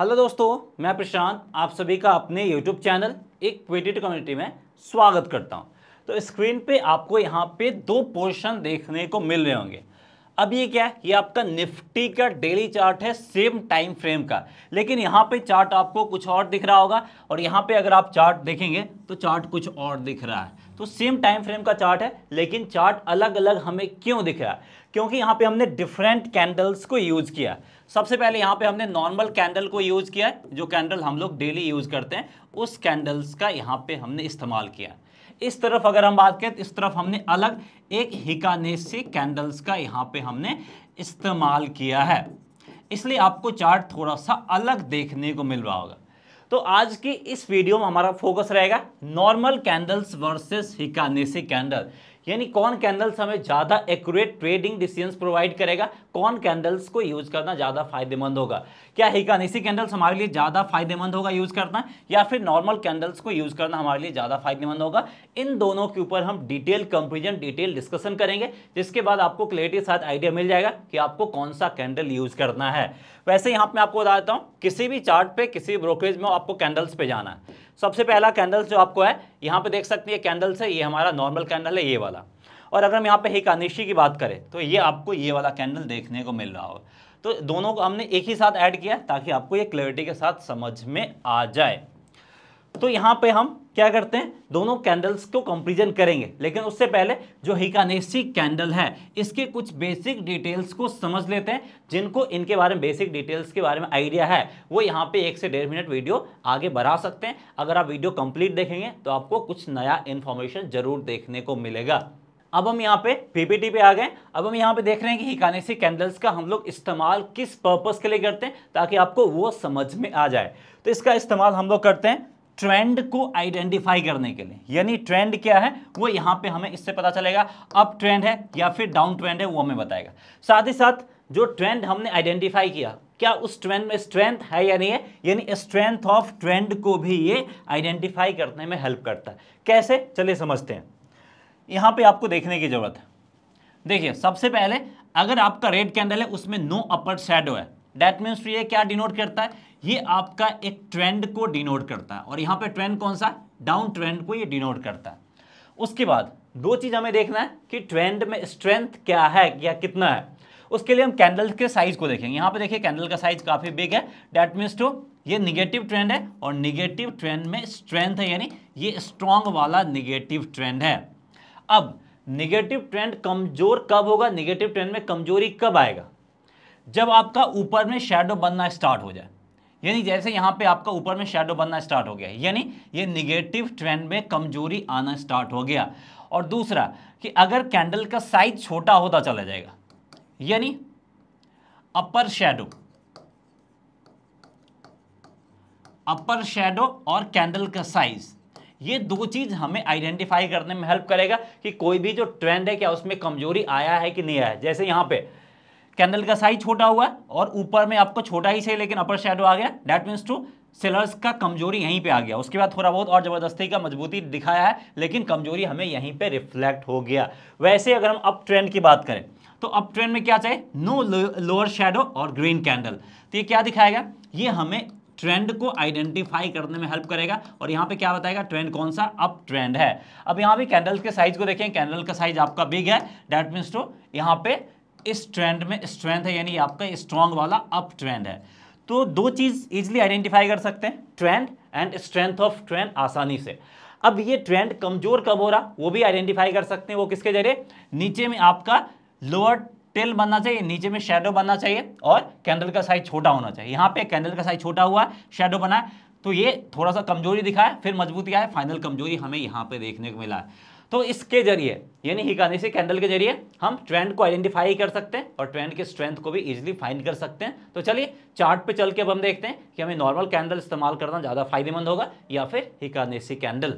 Hello दोस्तों मैं प्रशांत आप सभी का अपने यूट्यूब चैनल एक क्वेटेड कम्युनिटी में स्वागत करता हूं तो स्क्रीन पे आपको यहां पे दो पोर्शन देखने को मिल रहे होंगे अब ये क्या है ये आपका निफ्टी का डेली चार्ट है सेम टाइम फ्रेम का लेकिन यहाँ पे चार्ट आपको कुछ और दिख रहा होगा और यहाँ पे अगर आप चार्ट देखेंगे तो चार्ट कुछ और दिख रहा है तो सेम टाइम फ्रेम का चार्ट है लेकिन चार्ट अलग अलग हमें क्यों दिख रहा है क्योंकि यहाँ पे हमने डिफरेंट कैंडल्स को यूज़ किया सबसे पहले यहाँ पे हमने नॉर्मल कैंडल को यूज़ किया है जो कैंडल हम लोग डेली यूज़ करते हैं उस कैंडल्स का यहाँ पे हमने इस्तेमाल किया इस तरफ अगर हम बात करें तो इस तरफ हमने अलग एक हिकानेसी कैंडल्स का यहाँ पे हमने इस्तेमाल किया है इसलिए आपको चार्ट थोड़ा सा अलग देखने को मिल रहा होगा तो आज की इस वीडियो में हमारा फोकस रहेगा normal candles versus Heikin Ashi candle यानी कौन कैंडल्स हमें ज़्यादा एक्यूरेट ट्रेडिंग डिसीजंस प्रोवाइड करेगा कौन कैंडल्स को यूज करना ज़्यादा फायदेमंद होगा क्या हिकानेसी कैंडल्स हमारे लिए ज़्यादा फायदेमंद होगा यूज करना या फिर नॉर्मल कैंडल्स को यूज करना हमारे लिए ज़्यादा फायदेमंद होगा इन दोनों के ऊपर हम डिटेल कंपेरिजन डिटेल डिस्कशन करेंगे जिसके बाद आपको क्लियरिटी के साथ आइडिया मिल जाएगा कि आपको कौन सा कैंडल यूज करना है वैसे यहाँ पे मैं आपको बता देता हूँ किसी भी चार्ट पे किसी ब्रोकरेज में आपको कैंडल्स पे जाना है सबसे पहला कैंडल्स जो आपको है यहाँ पे देख सकते हैं कैंडल्स है ये हमारा नॉर्मल कैंडल है ये वाला और अगर हम यहाँ पे अनिशी की बात करें तो ये आपको ये वाला कैंडल देखने को मिल रहा हो तो दोनों को हमने एक ही साथ ऐड किया ताकि आपको ये क्लैरिटी के साथ समझ में आ जाए तो यहाँ पे हम क्या करते हैं दोनों कैंडल्स को कंपेरिजन करेंगे लेकिन उससे पहले जो हिकानेसी कैंडल है इसके कुछ बेसिक डिटेल्स को समझ लेते हैं जिनको इनके बारे में बेसिक डिटेल्स के बारे में आइडिया है वो यहाँ पे एक से डेढ़ मिनट वीडियो आगे बढ़ा सकते हैं अगर आप वीडियो कंप्लीट देखेंगे तो आपको कुछ नया इन्फॉर्मेशन जरूर देखने को मिलेगा अब हम यहाँ पे पीपीटी पे आ गए अब हम यहाँ पे देख रहे हैं कि हिकानेसी कैंडल्स का हम लोग इस्तेमाल किस पर्पज़ के लिए करते हैं ताकि आपको वो समझ में आ जाए तो इसका इस्तेमाल हम लोग करते हैं ट्रेंड को आइडेंटिफाई करने के लिए यानी ट्रेंड क्या है वो यहां पे हमें इससे पता चलेगा अप ट्रेंड है या फिर डाउन ट्रेंड है वो हमें बताएगा साथ ही साथ जो ट्रेंड हमने आइडेंटिफाई किया क्या उस ट्रेंड में स्ट्रेंथ है या नहीं है यानी स्ट्रेंथ ऑफ ट्रेंड को भी ये आइडेंटिफाई करने में हेल्प करता है कैसे चलिए समझते हैं यहां पे आपको देखने की ज़रूरत है देखिए सबसे पहले अगर आपका रेड कैंडल है उसमें नो अपर शेडो है डेट मीन्स ये क्या डिनोट करता है ये आपका एक ट्रेंड को डिनोट करता है और यहाँ पे ट्रेंड कौन सा डाउन ट्रेंड को ये डिनोट करता है उसके बाद दो चीज़ हमें देखना है कि ट्रेंड में स्ट्रेंथ क्या है या कितना है उसके लिए हम कैंडल के साइज को देखेंगे यहाँ पे देखिए कैंडल का साइज काफ़ी बिग है डैट मीन्स टू ये निगेटिव ट्रेंड है और निगेटिव ट्रेंड में स्ट्रेंथ है यानी ये स्ट्रांग वाला निगेटिव ट्रेंड है अब निगेटिव ट्रेंड कमजोर कब होगा निगेटिव ट्रेंड में कमजोरी कब आएगा जब आपका ऊपर में शेडो बनना स्टार्ट हो जाए यानी जैसे यहाँ पे आपका ऊपर में शेडो बनना स्टार्ट हो गया यानी ये निगेटिव ट्रेंड में कमजोरी आना स्टार्ट हो गया और दूसरा कि अगर कैंडल का साइज छोटा होता चला जाएगा यानी अपर शेडो अपर शेडो और कैंडल का साइज ये दो चीज़ हमें आइडेंटिफाई करने में हेल्प करेगा कि कोई भी जो ट्रेंड है क्या उसमें कमजोरी आया है कि नहीं आया जैसे यहां पे कैंडल का साइज छोटा हुआ है और ऊपर में आपको छोटा ही सही लेकिन अपर शेडो आ गया डैट मीन्स टू सेलर्स का कमजोरी यहीं पे आ गया उसके बाद थोड़ा बहुत और ज़बरदस्ती का मजबूती दिखाया है लेकिन कमजोरी हमें यहीं पे रिफ्लेक्ट हो गया वैसे अगर हम अप ट्रेंड की बात करें तो अप ट्रेंड में क्या चाहिए नो लोअर शेडो और ग्रीन कैंडल तो ये क्या दिखाएगा ये हमें ट्रेंड को आइडेंटिफाई करने में हेल्प करेगा और यहाँ पे क्या बताएगा ट्रेंड कौन सा अप ट्रेंड है अब यहाँ भी कैंडल के साइज को देखें कैंडल का साइज आपका बिग है डैट मीन्स टू यहाँ पे इस ट्रेंड में स्ट्रेंथ है यानी आपका स्ट्रांग वाला अप ट्रेंड है तो दो चीज़ इजिली आइडेंटिफाई कर सकते हैं trend and strength of trend आसानी से अब ये ट्रेंड कमजोर कब हो रहा वो भी आइडेंटिफाई कर सकते हैं वो किसके जरिए नीचे में आपका लोअर टेल बनना चाहिए नीचे में शेडो बनना चाहिए और कैंडल का साइज छोटा होना चाहिए यहाँ पे कैंडल का साइज छोटा हुआ शेडो बना है तो ये थोड़ा सा कमजोरी दिखा है फिर मजबूती आए फाइनल कमजोरी हमें यहाँ पे देखने को मिला है तो इसके जरिए यानी हिकाने से कैंडल के जरिए हम ट्रेंड को आइडेंटिफाई कर सकते हैं और ट्रेंड के स्ट्रेंथ को भी इजीली फाइंड कर सकते हैं तो चलिए चार्ट पे चल के अब हम देखते हैं कि हमें नॉर्मल कैंडल इस्तेमाल करना ज़्यादा फायदेमंद होगा या फिर हिकानेसी कैंडल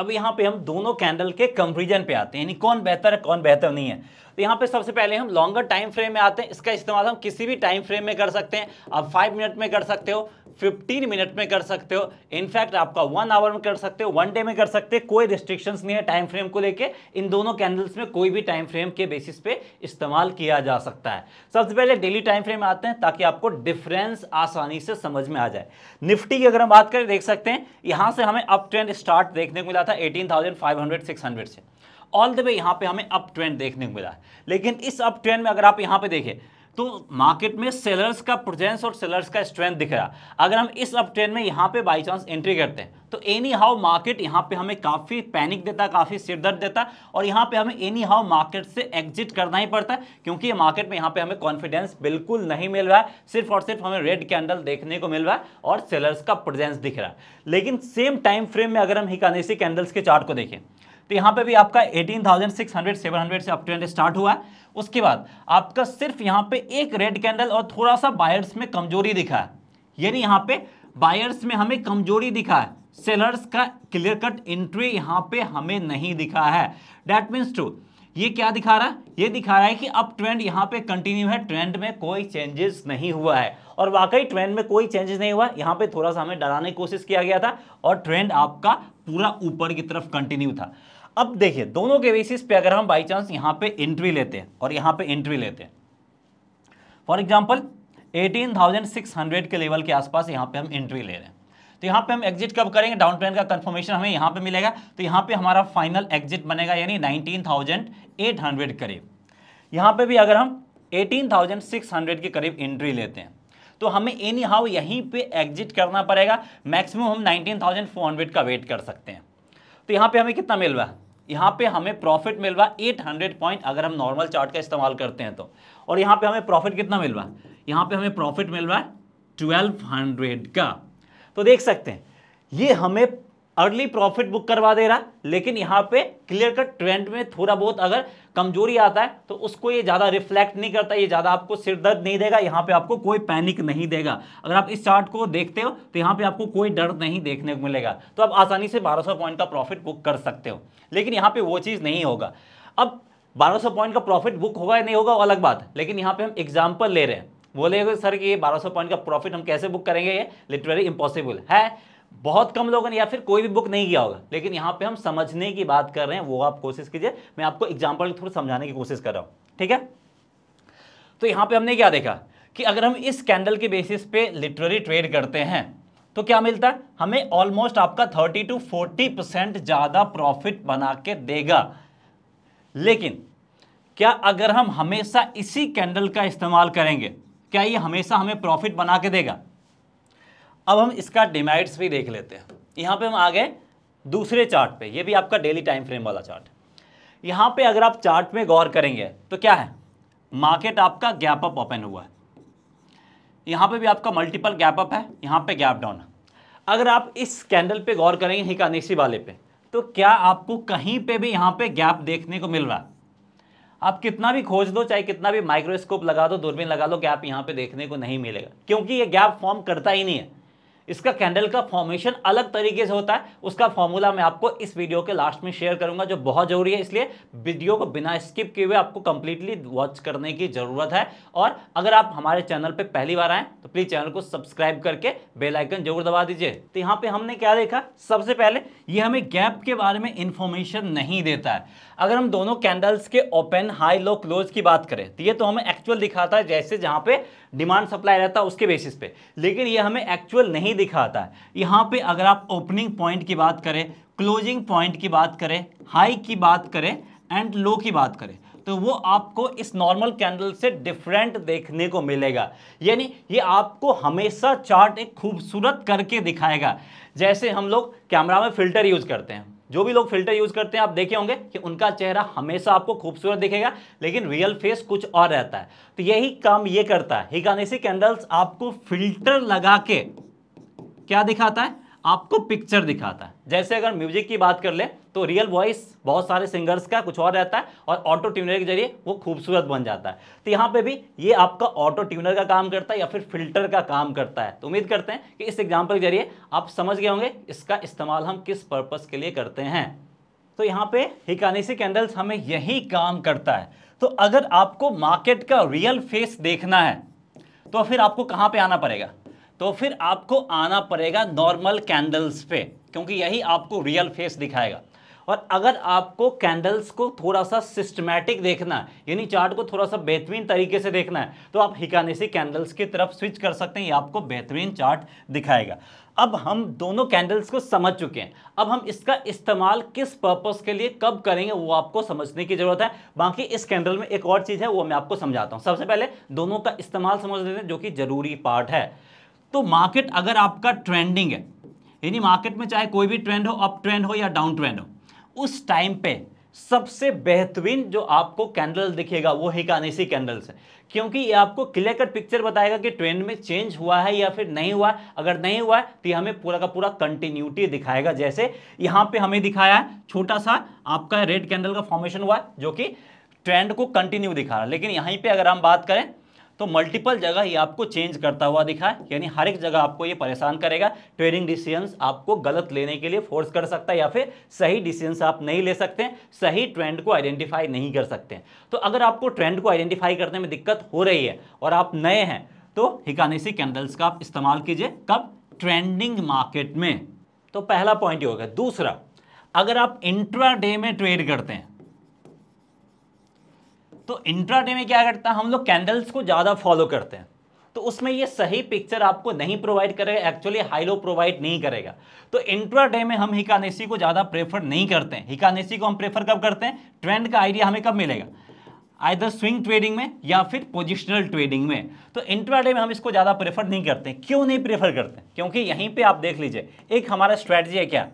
अब यहाँ पे हम दोनों कैंडल के कंपेरिजन पे आते हैं यानी कौन बेहतर है कौन बेहतर नहीं है तो यहाँ पे सबसे पहले हम लॉन्गर टाइम फ्रेम में आते हैं इसका इस्तेमाल हम किसी भी टाइम फ्रेम में कर सकते हैं आप फाइव मिनट में कर सकते हो 15 मिनट में कर सकते हो इनफैक्ट आपका वन आवर में कर सकते हो वन डे में कर सकते हो कोई रिस्ट्रिक्शंस नहीं है टाइम फ्रेम को लेके इन दोनों कैंडल्स में कोई भी टाइम फ्रेम के बेसिस पे इस्तेमाल किया जा सकता है सबसे पहले डेली टाइम फ्रेम आते हैं ताकि आपको डिफरेंस आसानी से समझ में आ जाए निफ्टी की अगर हम बात करें देख सकते हैं यहाँ से हमें अप ट्रेंड स्टार्ट देखने को मिला था एटीन थाउजेंड से ऑल द वे यहाँ पे हमें अप ट्रेंड देखने को मिला है लेकिन इस अप ट्रेंड में अगर आप यहाँ पे देखें तो मार्केट में सेलर्स का प्रेजेंस और सेलर्स का स्ट्रेंथ दिख रहा अगर हम इस अप ट्रेंड में यहाँ पे बाई चांस एंट्री करते हैं तो एनी हाउ मार्केट यहाँ पे हमें काफ़ी पैनिक देता काफ़ी सिरदर्द देता और यहाँ पे हमें एनी हाउ मार्केट से एग्जिट करना ही पड़ता है क्योंकि मार्केट में यहाँ पे हमें कॉन्फिडेंस बिल्कुल नहीं मिल रहा है सिर्फ और सिर्फ हमें रेड कैंडल देखने को मिल रहा है और सेलर्स का प्रेजेंस दिख रहा है लेकिन सेम टाइम फ्रेम में अगर हम हिकानेसी कैंडल्स के चार्ट को देखें तो यहाँ पे भी आपका 18,600 700 से अप ट्रेंड स्टार्ट हुआ है उसके बाद आपका सिर्फ यहाँ पे एक रेड कैंडल और थोड़ा सा बायर्स में कमजोरी दिखा है यानी यहाँ पे बायर्स में हमें कमजोरी दिखा है सेलर्स का क्लियर कट एंट्री यहाँ पे हमें नहीं दिखा है डैट मीन्स टू ये क्या दिखा रहा है ये दिखा रहा है कि अब ट्रेंड यहाँ पे कंटिन्यू है ट्रेंड में कोई चेंजेस नहीं हुआ है और वाकई ट्रेंड में कोई चेंजेस नहीं हुआ यहाँ पे थोड़ा सा हमें डराने की कोशिश किया गया था और ट्रेंड आपका पूरा ऊपर की तरफ कंटिन्यू था अब देखिए दोनों के बेसिस पे अगर हम बाई चांस यहाँ पे एंट्री लेते हैं और यहाँ पे एंट्री लेते हैं फॉर एग्जाम्पल 18,600 के लेवल के आसपास यहाँ पे हम एंट्री ले रहे हैं तो यहाँ पे हम एग्जिट कब करेंगे डाउन पेमेंट का कंफर्मेशन हमें यहाँ पे मिलेगा तो यहाँ पे हमारा फाइनल एग्जिट बनेगा यानी 19,800 करीब यहाँ पे भी अगर हम 18,600 के करीब एंट्री लेते हैं तो हमें एनी हाउ यहीं पे एग्जिट करना पड़ेगा मैक्सिमम हम 19,400 का वेट कर सकते हैं तो यहाँ पे हमें कितना मिल रहा है यहाँ पे हमें प्रॉफिट मिल रहा एट हंड्रेड पॉइंट अगर हम नॉर्मल चार्ट का इस्तेमाल करते हैं तो और यहाँ पे हमें प्रॉफिट कितना मिल रहा है यहाँ पे हमें प्रॉफिट मिल रहा है ट्वेल्व हंड्रेड का तो देख सकते हैं ये हमें अर्ली प्रॉफिट बुक करवा दे रहा है लेकिन यहाँ पे क्लियर कट ट्रेंड में थोड़ा बहुत अगर कमजोरी आता है तो उसको ये ज़्यादा रिफ्लेक्ट नहीं करता ये ज़्यादा आपको सिर दर्द नहीं देगा यहाँ पे आपको कोई पैनिक नहीं देगा अगर आप इस चार्ट को देखते हो तो यहाँ पे आपको कोई डर नहीं देखने को मिलेगा तो आप आसानी से बारह पॉइंट का प्रॉफिट बुक कर सकते हो लेकिन यहाँ पर वो चीज़ नहीं होगा अब बारह पॉइंट का प्रॉफिट बुक होगा या नहीं होगा वो अलग बात लेकिन यहाँ पे हम एग्जाम्पल ले रहे हैं बोलेगे सर कि ये बारह पॉइंट का प्रॉफिट हम कैसे बुक करेंगे ये लिटरेरी इम्पॉसिबल है बहुत कम लोगों ने या फिर कोई भी बुक नहीं किया होगा लेकिन यहाँ पे हम समझने की बात कर रहे हैं वो आप कोशिश कीजिए मैं आपको एग्जाम्पल के थ्रू समझाने की कोशिश कर रहा हूँ ठीक है तो यहाँ पे हमने क्या देखा कि अगर हम इस कैंडल के बेसिस पे लिटरेरी ट्रेड करते हैं तो क्या मिलता है हमें ऑलमोस्ट आपका थर्टी टू फोर्टी परसेंट ज़्यादा प्रॉफिट बना के देगा लेकिन क्या अगर हम हमेशा इसी कैंडल का इस्तेमाल करेंगे क्या ये हमेशा हमें प्रॉफिट बना के देगा अब हम इसका डिमाइट्स भी देख लेते हैं यहाँ पे हम आ गए दूसरे चार्ट पे ये भी आपका डेली टाइम फ्रेम वाला चार्ट यहाँ पे अगर आप चार्ट में गौर करेंगे तो क्या है मार्केट आपका गैप अप ओपन हुआ है यहाँ पे भी आपका मल्टीपल गैप अप है यहाँ पे गैप डाउन है अगर आप इस कैंडल पे गौर करेंगे हिकानेशी वाले पे तो क्या आपको कहीं पे भी यहाँ पे गैप देखने को मिल रहा है आप कितना भी खोज दो चाहे कितना भी माइक्रोस्कोप लगा दो दूरबीन लगा दो गैप यहाँ पे देखने को नहीं मिलेगा क्योंकि ये गैप फॉर्म करता ही नहीं है इसका कैंडल का फॉर्मेशन अलग तरीके से होता है उसका फॉर्मूला मैं आपको इस वीडियो के लास्ट में शेयर करूंगा जो बहुत ज़रूरी है इसलिए वीडियो को बिना स्किप किए हुए आपको कंप्लीटली वॉच करने की ज़रूरत है और अगर आप हमारे चैनल पर पहली बार आएँ तो प्लीज़ चैनल को सब्सक्राइब करके बेलाइकन जरूर दबा दीजिए तो यहाँ पर हमने क्या देखा सबसे पहले ये हमें गैप के बारे में इन्फॉर्मेशन नहीं देता है अगर हम दोनों कैंडल्स के ओपन हाई लो क्लोज की बात करें तो ये तो हमें एक्चुअल दिखाता है जैसे जहाँ पे डिमांड सप्लाई रहता है उसके बेसिस पे लेकिन ये हमें एक्चुअल नहीं दिखाता है यहाँ पे अगर आप ओपनिंग पॉइंट की बात करें क्लोजिंग पॉइंट की बात करें हाई की बात करें एंड लो की बात करें तो वो आपको इस नॉर्मल कैंडल से डिफरेंट देखने को मिलेगा यानी ये आपको हमेशा चार्ट एक खूबसूरत करके दिखाएगा जैसे हम लोग कैमरा में फिल्टर यूज़ करते हैं जो भी लोग फिल्टर यूज करते हैं आप देखे होंगे कि उनका चेहरा हमेशा आपको खूबसूरत दिखेगा लेकिन रियल फेस कुछ और रहता है तो यही काम ये करता है ही कैंडल्स आपको फिल्टर लगा के क्या दिखाता है आपको पिक्चर दिखाता है जैसे अगर म्यूजिक की बात कर ले तो रियल वॉइस बहुत सारे सिंगर्स का कुछ और रहता है और ऑटो ट्यूनर के जरिए वो खूबसूरत बन जाता है तो यहाँ पे भी ये आपका ऑटो ट्यूनर का काम करता है या फिर फिल्टर का काम करता है तो उम्मीद करते हैं कि इस एग्जाम्पल के जरिए आप समझ गए होंगे इसका इस्तेमाल हम किस पर्पज़ के लिए करते हैं तो यहाँ पे हिकानीसी कैंडल्स हमें यही काम करता है तो अगर आपको मार्केट का रियल फेस देखना है तो फिर आपको कहाँ पे आना पड़ेगा तो फिर आपको आना पड़ेगा नॉर्मल कैंडल्स पे क्योंकि यही आपको रियल फेस दिखाएगा और अगर आपको कैंडल्स को थोड़ा सा सिस्टमैटिक देखना है यानी चार्ट को थोड़ा सा बेहतरीन तरीके से देखना है तो आप हिकानेसी कैंडल्स की तरफ स्विच कर सकते हैं ये आपको बेहतरीन चार्ट दिखाएगा अब हम दोनों कैंडल्स को समझ चुके हैं अब हम इसका इस्तेमाल किस पर्पस के लिए कब करेंगे वो आपको समझने की ज़रूरत है बाकी इस कैंडल में एक और चीज़ है वो मैं आपको समझाता हूँ सबसे पहले दोनों का इस्तेमाल समझ लेते हैं जो कि ज़रूरी पार्ट है तो मार्केट अगर आपका ट्रेंडिंग है यानी मार्केट में चाहे कोई भी ट्रेंड हो अप ट्रेंड हो या डाउन ट्रेंड हो उस टाइम पे सबसे बेहतरीन जो आपको कैंडल दिखेगा वो हिकानेसी कैंडल्स है क्योंकि ये आपको क्लियर कट पिक्चर बताएगा कि ट्रेंड में चेंज हुआ है या फिर नहीं हुआ है अगर नहीं हुआ है तो ये हमें पूरा का पूरा कंटिन्यूटी दिखाएगा जैसे यहाँ पे हमें दिखाया है छोटा सा आपका रेड कैंडल का फॉर्मेशन हुआ है जो कि ट्रेंड को कंटिन्यू दिखा रहा है लेकिन यहीं पर अगर हम बात करें तो मल्टीपल जगह ये आपको चेंज करता हुआ दिखा यानी हर एक जगह आपको ये परेशान करेगा ट्रेडिंग डिसीजन आपको गलत लेने के लिए फोर्स कर सकता है या फिर सही डिसीजन आप नहीं ले सकते सही ट्रेंड को आइडेंटिफाई नहीं कर सकते तो अगर आपको ट्रेंड को आइडेंटिफाई करने में दिक्कत हो रही है और आप नए हैं तो हिकानेसी कैंडल्स का आप इस्तेमाल कीजिए कब ट्रेंडिंग मार्केट में तो पहला पॉइंट ये होगा दूसरा अगर आप इंट्रा डे में ट्रेड करते हैं तो इंट्रा में क्या करता है हम लोग कैंडल्स को ज़्यादा फॉलो करते हैं तो उसमें ये सही पिक्चर आपको नहीं प्रोवाइड करेगा एक्चुअली हाईलो प्रोवाइड नहीं करेगा तो इंट्रा डे में हम हिकानेसी को ज़्यादा प्रेफर नहीं करते हैं हिकानेसी को हम प्रेफर कब करते हैं ट्रेंड का आइडिया हमें कब मिलेगा आइदर स्विंग ट्रेडिंग में या फिर पोजिशनल ट्रेडिंग में तो डे में हम इसको ज़्यादा प्रेफर नहीं करते क्यों नहीं प्रेफर करते हैं? क्योंकि यहीं पर आप देख लीजिए एक हमारा स्ट्रैटेजी है क्या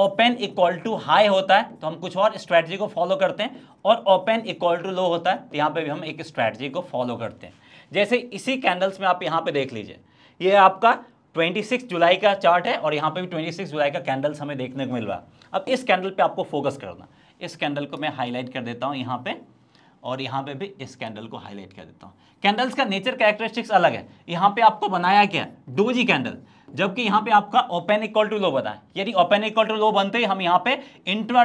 ओपन इक्वल टू हाई होता है तो हम कुछ और स्ट्रैटेजी को फॉलो करते हैं और ओपन इक्वल टू लो होता है तो यहाँ पे भी हम एक स्ट्रैटेजी को फॉलो करते हैं जैसे इसी कैंडल्स में आप यहाँ पे देख लीजिए ये आपका 26 जुलाई का चार्ट है और यहाँ पे भी 26 जुलाई का कैंडल्स हमें देखने को मिल रहा है अब इस कैंडल पर आपको फोकस करना इस कैंडल को मैं हाईलाइट कर देता हूँ यहाँ पर और यहाँ पर भी इस कैंडल को हाईलाइट कर देता हूँ कैंडल्स का नेचर कैरेक्टरिस्टिक्स अलग है यहाँ पर आपको बनाया क्या डोजी कैंडल जबकि यहाँ पे आपका ओपन इक्वल टू लो बता है यदि ओपन इक्वल टू लो बनते ही हम यहाँ पे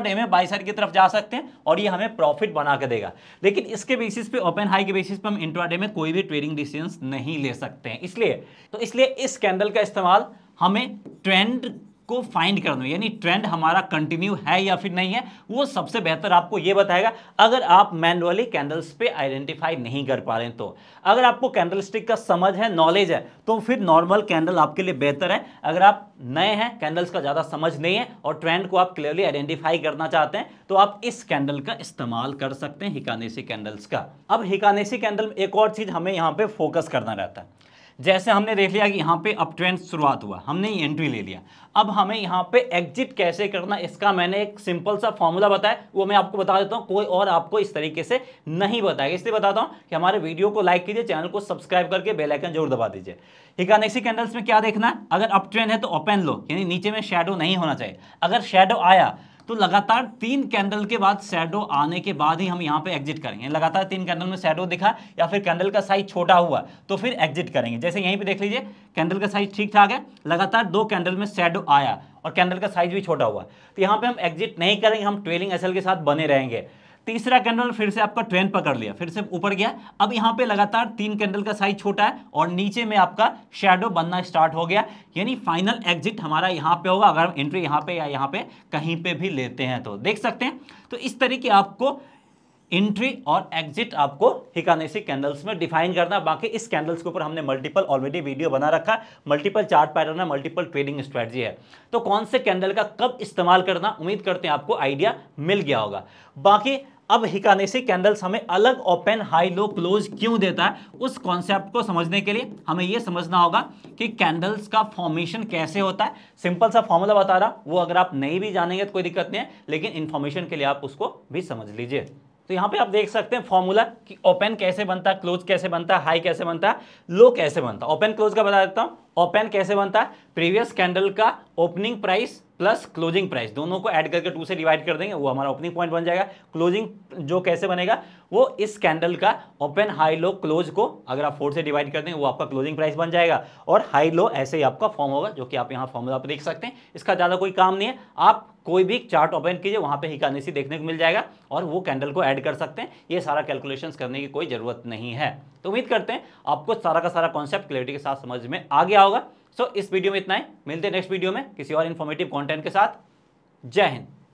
डे में बाई साइड की तरफ जा सकते हैं और ये हमें प्रॉफिट बना के देगा लेकिन इसके बेसिस पे ओपन हाई के बेसिस पे हम डे में कोई भी ट्रेडिंग डिसीजन नहीं ले सकते हैं इसलिए तो इसलिए इस कैंडल का इस्तेमाल हमें ट्रेंड को फाइंड कर दो यानी ट्रेंड हमारा कंटिन्यू है या फिर नहीं है वो सबसे बेहतर आपको ये बताएगा अगर आप मैनुअली कैंडल्स पे आइडेंटिफाई नहीं कर पा रहे हैं तो अगर आपको कैंडल स्टिक का समझ है नॉलेज है तो फिर नॉर्मल कैंडल आपके लिए बेहतर है अगर आप नए हैं कैंडल्स का ज़्यादा समझ नहीं है और ट्रेंड को आप क्लियरली आइडेंटिफाई करना चाहते हैं तो आप इस कैंडल का इस्तेमाल कर सकते हैं हिकानेसी कैंडल्स का अब हिकानेसी कैंडल में एक और चीज़ हमें यहाँ पर फोकस करना रहता है जैसे हमने देख लिया कि यहाँ पे अप ट्रेंड शुरुआत हुआ हमने ये एंट्री ले लिया अब हमें यहाँ पे एग्जिट कैसे करना इसका मैंने एक सिंपल सा फॉर्मूला बताया वो मैं आपको बता देता हूँ कोई और आपको इस तरीके से नहीं बताएगा इसलिए बताता हूँ कि हमारे वीडियो को लाइक कीजिए चैनल को सब्सक्राइब करके बेलाइकन जरूर दबा दीजिए ठीक है नेक्सी कैंडल्स में क्या देखना है अगर अप ट्रेंड है तो ओपन लो यानी नीचे में शेडो नहीं होना चाहिए अगर शेडो आया तो लगातार तीन कैंडल के बाद सैडो आने के बाद ही हम यहाँ पे एग्जिट करेंगे लगातार तीन कैंडल में सैडो दिखा या फिर कैंडल का साइज छोटा हुआ तो फिर एग्जिट करेंगे जैसे यहीं पे देख लीजिए कैंडल का साइज ठीक ठाक है लगातार दो कैंडल में सैडो आया और कैंडल का साइज भी छोटा हुआ तो यहाँ पर हम एग्जिट नहीं करेंगे हम ट्रेलिंग एसल के साथ बने रहेंगे तीसरा कैंडल फिर से आपका ट्रेंड पकड़ लिया फिर से ऊपर गया अब यहाँ पे लगातार तीन कैंडल का साइज छोटा है और नीचे में आपका शेडो बनना स्टार्ट हो गया यानी फाइनल एग्जिट हमारा यहाँ पे होगा अगर हम एंट्री यहाँ पे या यहाँ पे कहीं पे भी लेते हैं तो देख सकते हैं तो इस तरीके आपको एंट्री और एग्जिट आपको हिकानेसी कैंडल्स में डिफाइन करना बाकी इस कैंडल्स के ऊपर हमने मल्टीपल ऑलरेडी वीडियो बना रखा है मल्टीपल चार्ट पैटर्न है मल्टीपल ट्रेडिंग स्ट्रेटजी है तो कौन से कैंडल का कब इस्तेमाल करना उम्मीद करते हैं आपको आइडिया मिल गया होगा बाकी अब हिकानेसी कैंडल्स हमें अलग ओपन हाई लो क्लोज क्यों देता है उस कॉन्सेप्ट को समझने के लिए हमें यह समझना होगा कि कैंडल्स का फॉर्मेशन कैसे होता है सिंपल सा फॉर्मूला बता रहा वो अगर आप नहीं भी जानेंगे तो कोई दिक्कत नहीं है लेकिन इन्फॉर्मेशन के लिए आप उसको भी समझ लीजिए तो यहाँ पे आप देख सकते हैं फॉर्मूला कि ओपन कैसे बनता है क्लोज कैसे बनता है हाई कैसे बनता है लो कैसे बनता है ओपन क्लोज का बता देता हूँ ओपन कैसे बनता है प्रीवियस कैंडल का opening price plus closing price दोनों को ऐड करके टू से डिवाइड कर देंगे वो हमारा ओपनिंग पॉइंट बन जाएगा क्लोजिंग जो कैसे बनेगा वो इस कैंडल का ओपन हाई लो क्लोज को अगर आप फोर से डिवाइड कर देंगे वो आपका क्लोजिंग प्राइस बन जाएगा और हाई लो ऐसे ही आपका फॉर्म होगा जो कि आप यहाँ फॉर्मूला आप देख सकते हैं इसका ज़्यादा कोई काम नहीं है आप कोई भी चार्ट ओपन कीजिए वहाँ पे हिकानेसी देखने को मिल जाएगा और वो कैंडल को ऐड कर सकते हैं ये सारा कैलकुलेशन करने की कोई ज़रूरत नहीं है तो उम्मीद करते हैं आपको सारा का सारा कॉन्सेप्ट क्लियरिटी के साथ समझ में आ गया होगा सो so, इस वीडियो में इतना ही मिलते हैं नेक्स्ट वीडियो में किसी और इन्फॉर्मेटिव कॉन्टेंट के साथ जय हिंद